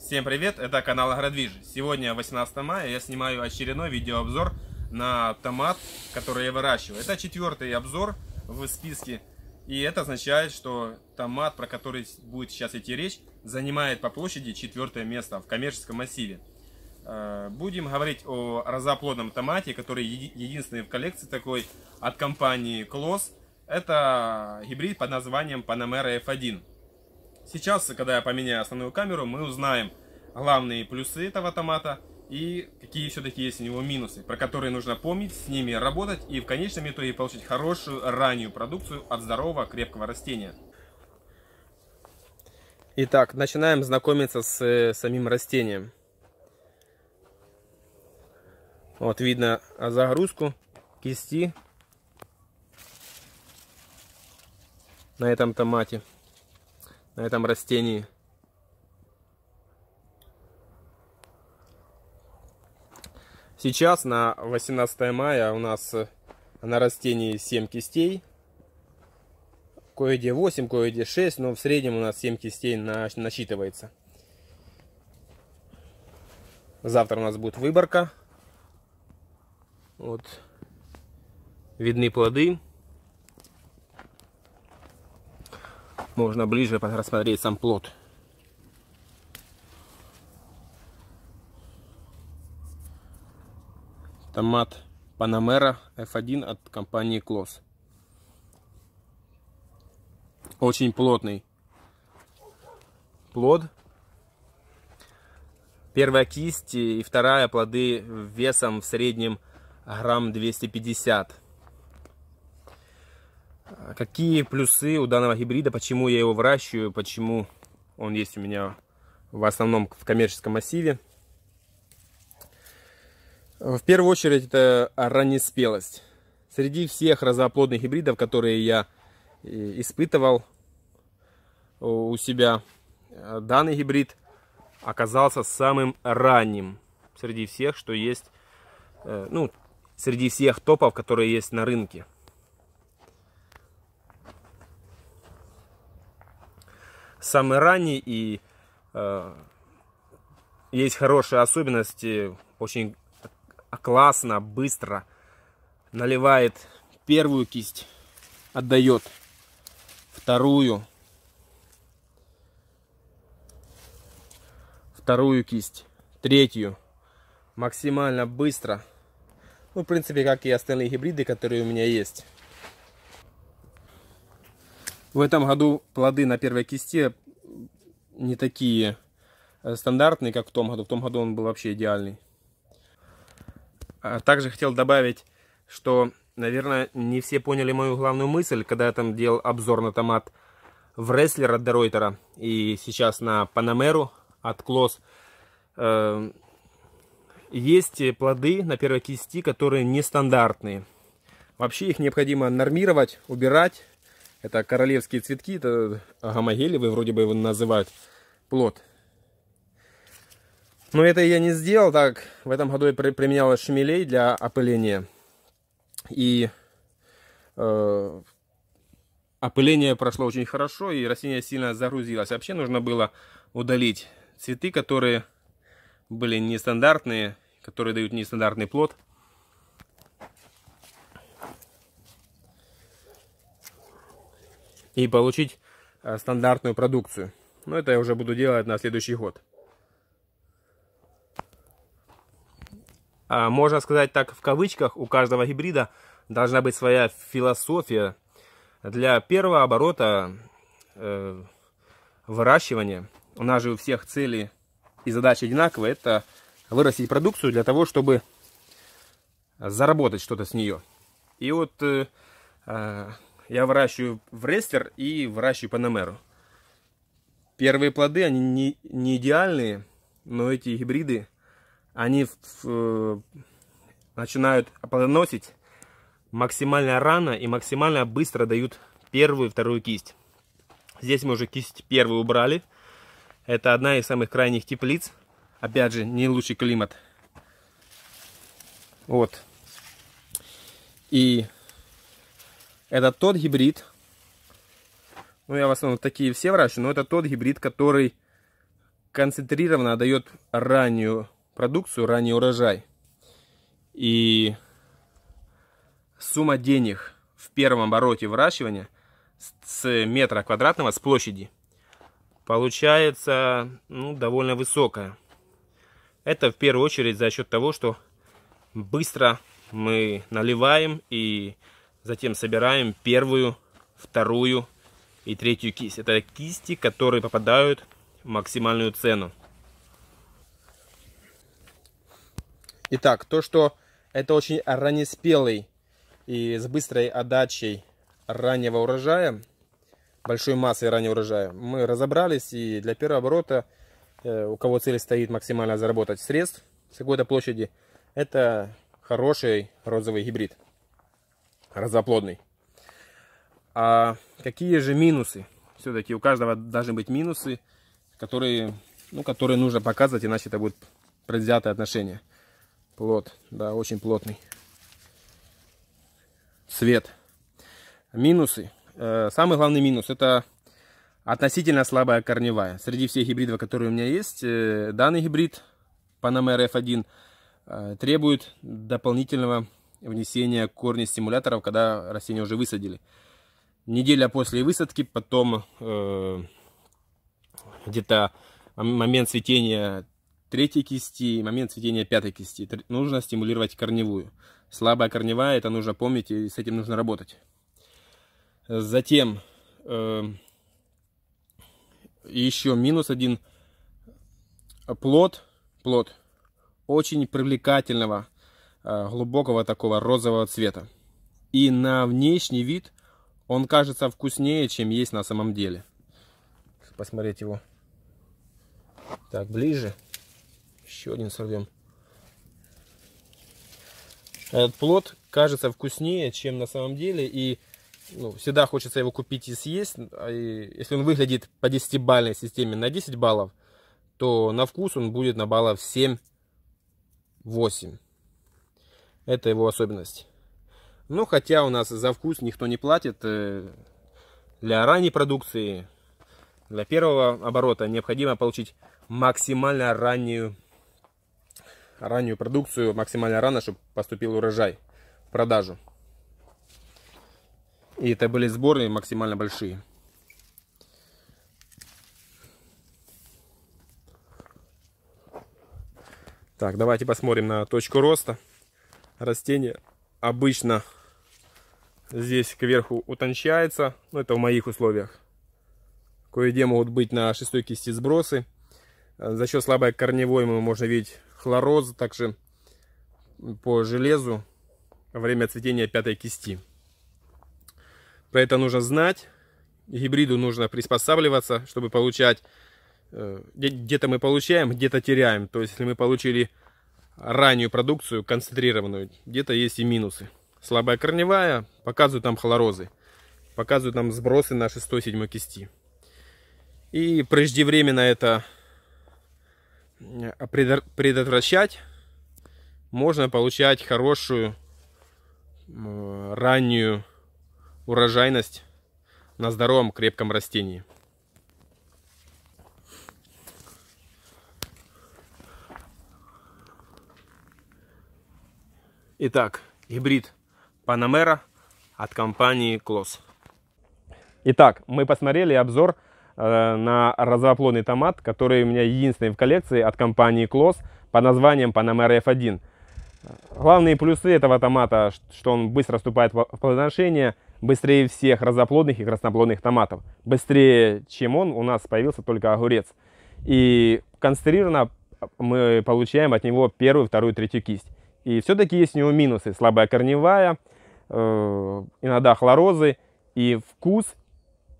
Всем привет, это канал Агродвиж. Сегодня 18 мая, я снимаю очередной видеообзор на томат, который я выращиваю. Это четвертый обзор в списке, и это означает, что томат, про который будет сейчас идти речь, занимает по площади четвертое место в коммерческом массиве. Э, будем говорить о разоплодном томате, который единственный в коллекции такой от компании Клосс. Это гибрид под названием Panamera F1. Сейчас, когда я поменяю основную камеру, мы узнаем главные плюсы этого томата и какие все-таки есть у него минусы, про которые нужно помнить, с ними работать и в конечном итоге получить хорошую раннюю продукцию от здорового крепкого растения. Итак, начинаем знакомиться с э, самим растением. Вот видно загрузку кисти на этом томате на этом растении. Сейчас на 18 мая у нас э, на растении 7 кистей. Кое-где 8, кое-где 6, но в среднем у нас 7 кистей на, насчитывается. Завтра у нас будет выборка. Вот. Видны плоды. можно ближе рассмотреть сам плод. Томат Panamera F1 от компании Клос. Очень плотный плод. Первая кисть и вторая плоды весом в среднем грамм 250. А какие плюсы у данного гибрида, почему я его выращиваю, почему он есть у меня в основном в коммерческом массиве. В первую очередь это раннеспелость. Среди всех разоплодных гибридов, которые я э, испытывал у себя, э, данный гибрид оказался самым ранним среди всех, что есть, э, ну, среди всех топов, которые есть на рынке. самый ранний и э, есть хорошие особенности, очень классно, быстро наливает первую кисть, отдает вторую, вторую кисть, третью, максимально быстро. Ну, в принципе, как и остальные гибриды, которые у меня есть. В этом году плоды на первой кисте не такие э, стандартные, как в том году. В том году он был вообще идеальный. А также хотел добавить, что, наверное, не все поняли мою главную мысль, когда я там делал обзор на томат в рестлера от Деройтера и сейчас на Панамеру от Клос. Эм, есть плоды на первой кисти, которые нестандартные. Вообще их необходимо нормировать, убирать, это королевские цветки, это гомогелевые, вроде бы его называют, плод. Но это я не сделал, так в этом году я применял шмелей для опыления. И э, опыление прошло очень хорошо, и растение сильно загрузилось. Вообще нужно было удалить цветы, которые были нестандартные, которые дают нестандартный плод. и получить э, стандартную продукцию. Но это я уже буду делать на следующий год. А, можно сказать так, в кавычках, у каждого гибрида должна быть своя философия для первого оборота э, выращивания. У нас же у всех цели и задачи одинаковые. Это вырастить продукцию для того, чтобы заработать что-то с нее. И вот э, а, я выращиваю в рестлер и выращиваю панамеру. Первые плоды, они не, не идеальные, но эти гибриды, они в, э, начинают плодоносить максимально рано и максимально быстро дают первую и вторую кисть. Здесь мы уже кисть первую убрали. Это одна из самых крайних теплиц. Опять же, не лучший климат. Вот. И это тот гибрид, ну я в основном такие все выращиваю, но это тот гибрид, который концентрированно дает раннюю продукцию, ранний урожай. И сумма денег в первом обороте выращивания с метра квадратного, с площади, получается ну, довольно высокая. Это в первую очередь за счет того, что быстро мы наливаем и Затем собираем первую, вторую и третью кисть. Это кисти, которые попадают в максимальную цену. Итак, то, что это очень раннеспелый и с быстрой отдачей раннего урожая, большой массой раннего урожая, мы разобрались и для первого оборота, э, у кого цель стоит максимально заработать средств с какой-то площади, это хороший розовый гибрид разоплодный. А какие же минусы? Все-таки у каждого должны быть минусы, которые, ну, которые нужно показывать, иначе это будет предвзятое отношение. Плод, да, очень плотный. Цвет. Минусы. Э, самый главный минус это относительно слабая корневая. Среди всех гибридов, которые у меня есть, э, данный гибрид Panamera F1 э, требует дополнительного внесения корней стимуляторов, когда растения уже высадили. Неделя после высадки, потом э, где-то момент цветения третьей кисти, момент цветения пятой кисти. Нужно стимулировать корневую. Слабая корневая, это нужно помнить, и с этим нужно работать. Затем э, еще минус один плод, плод очень привлекательного Э, глубокого такого розового цвета. И на внешний вид он кажется вкуснее, чем есть на самом деле. Посмотреть его. Так, ближе. Еще один сорвем. Этот плод кажется вкуснее, чем на самом деле. И ну, всегда хочется его купить и съесть. А если он выглядит по 10-бальной системе на 10 баллов, то на вкус он будет на баллов 7-8. Это его особенность. Ну, хотя у нас за вкус никто не платит. Э, для ранней продукции, для первого оборота необходимо получить максимально раннюю, раннюю продукцию, максимально рано, чтобы поступил урожай в продажу. И это были сборы максимально большие. Так, давайте посмотрим на точку роста растение обычно здесь кверху утончается. Ну, это в моих условиях. Кое-где могут быть на шестой кисти сбросы. Э, за счет слабой корневой мы можем видеть хлороз, также по железу во время цветения пятой кисти. Про это нужно знать. Гибриду нужно приспосабливаться, чтобы получать... Э, где-то мы получаем, где-то теряем. То есть, если мы получили раннюю продукцию, концентрированную, где-то есть и минусы. Слабая корневая, показывают там хлорозы показывают нам сбросы на 6-7 кисти. И преждевременно это э, предотвращать, можно получать хорошую э, раннюю урожайность на здоровом крепком растении. Итак, гибрид Panamera от компании Клосс. Итак, мы посмотрели обзор э, на розоплодный томат, который у меня единственный в коллекции от компании Клосс под названием Panamera F1. Главные плюсы этого томата, что он быстро вступает в плодоношение, быстрее всех розоплодных и красноплодных томатов. Быстрее, чем он, у нас появился только огурец. И концентрированно э, мы получаем от него первую, вторую, третью кисть. И все-таки есть у него минусы. Слабая корневая, э, иногда хлорозы, и вкус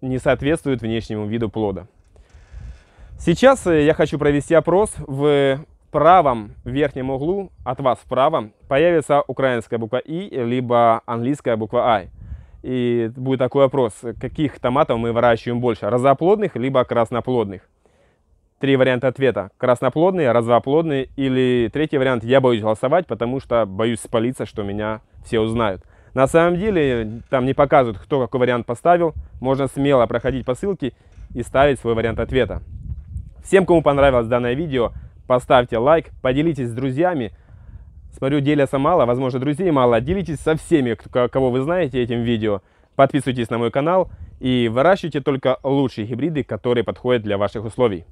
не соответствует внешнему виду плода. Сейчас э, я хочу провести опрос. В правом верхнем углу, от вас в появится украинская буква «И», либо английская буква «I». «А». И будет такой опрос, каких томатов мы выращиваем больше, розоплодных, либо красноплодных три варианта ответа. красноплодные, развоплодный или третий вариант «я боюсь голосовать, потому что боюсь спалиться, что меня все узнают». На самом деле там не показывают, кто какой вариант поставил. Можно смело проходить по ссылке и ставить свой вариант ответа. Всем, кому понравилось данное видео, поставьте лайк, поделитесь с друзьями. Смотрю, делятся мало, возможно, друзей мало. Делитесь со всеми, кого вы знаете этим видео. Подписывайтесь на мой канал и выращивайте только лучшие гибриды, которые подходят для ваших условий.